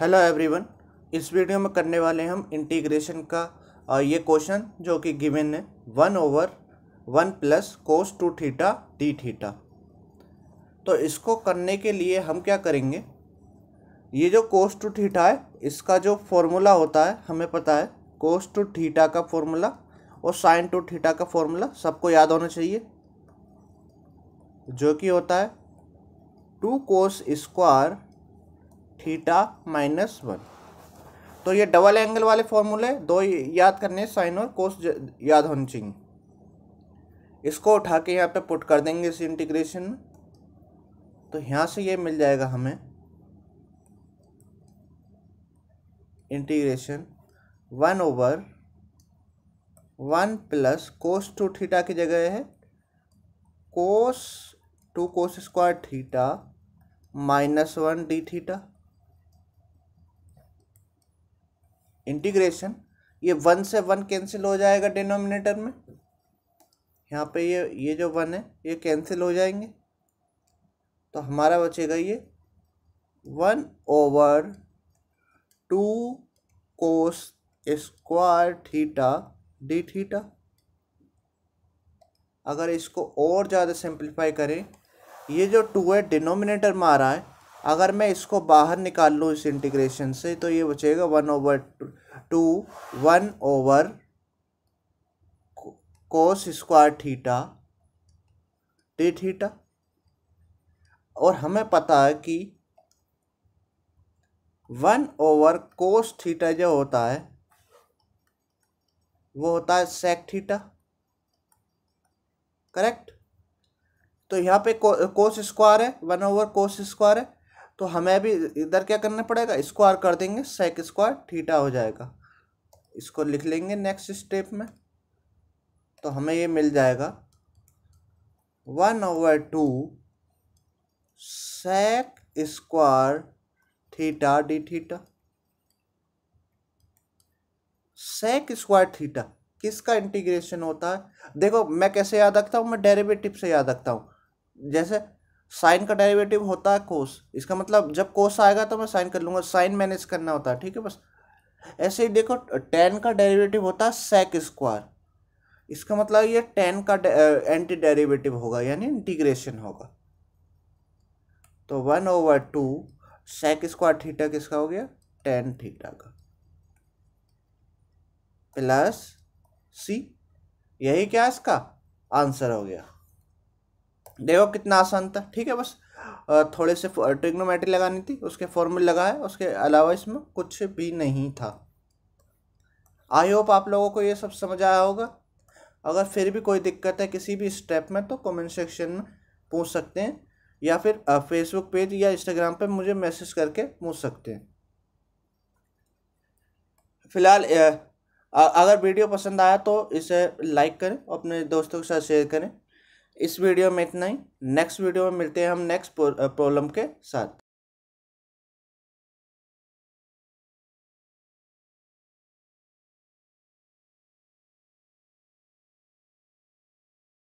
hello everyone इस video में करने वाले हम इंटीग्रेशन का ये क्वेश्चन जो कि गिवन है one over one plus cos two theta d theta तो इसको करने के लिए हम क्या करेंगे ये जो कोस टू थीटा है इसका जो फॉर्मूला होता है हमें पता है कोस टू थीटा का फॉर्मूला और साइन टू थीटा का फॉर्मूला सबको याद होना चाहिए जो कि होता है two cos square theta minus one तो ये डबल एंगल वाले फॉर्मूले दो याद करने साइन और कोस याद होने चाहिए इसको उठा के यहाँ पे पुट कर देंगे इस इंटीग्रेशन में तो यहाँ से ये मिल जाएगा हमें integration one over one plus cos two theta की जगह है cos two cos square theta minus one d theta integration ये वन से वन कैंसिल हो जाएगा डिनोमिनेटर में यहाँ पे ये ये जो वन है ये कैंसिल हो जाएंगे तो हमारा बचेगा ये one over two cos square theta d theta अगर इसको और ज़्यादा सिंप्लीफाई करें ये जो टू है डिनोमिनेटर में आ रहा है अगर मैं इसको बाहर निकाल लूँ इस इंटीग्रेशन से तो ये बचेगा one over two one over cos square theta d theta और हमें पता है कि वन ओवर कोस थीटा जो होता है वो होता है सेक थीटा करेक्ट तो यहाँ पे को, कोस स्क्वायर है वन ओवर कोस स्क्वायर है तो हमें भी इधर क्या करना पड़ेगा स्क्वायर कर देंगे सेक स्क्वायर थीटा हो जाएगा इसको लिख लेंगे नेक्स्ट स्टेप में तो हमें ये मिल जाएगा one over two sec square theta d theta sec square theta किसका इंटीग्रेशन होता है देखो मैं कैसे याद रखता हूँ मैं डेरिवेटिव से याद रखता हूँ जैसे साइन का डेरिवेटिव होता है कोस इसका मतलब जब कोस आएगा तो मैं साइन कर लूँगा साइन मैनेज करना होता है ठीक है बस ऐसे ही देखो टेन का डेरिवेटिव होता है सेक स्क्वायर इसका मतलब ये टेन का एंटी डेरिवेटिव होगा यानी इंटीग्रेशन होगा तो one over two sec square theta किसका हो गया टेन थीटा का प्लस सी यही क्या इसका आंसर हो गया देखो कितना आसान था ठीक है बस थोड़े से ट्रिग्नोमेट्री लगानी थी उसके फॉर्मूले लगाए उसके अलावा इसमें कुछ भी नहीं था आई होप आप लोगों को ये सब समझ आया होगा अगर फिर भी कोई दिक्कत है किसी भी स्टेप में तो कमेंट सेक्शन में पूछ सकते हैं या फिर फेसबुक पेज या इंस्टाग्राम पर मुझे मैसेज करके पूछ सकते हैं फिलहाल अगर वीडियो पसंद आया तो इसे लाइक करें अपने दोस्तों के साथ शेयर करें इस वीडियो में इतना ही नेक्स्ट वीडियो में मिलते हैं हम नेक्स्ट प्रॉब्लम के साथ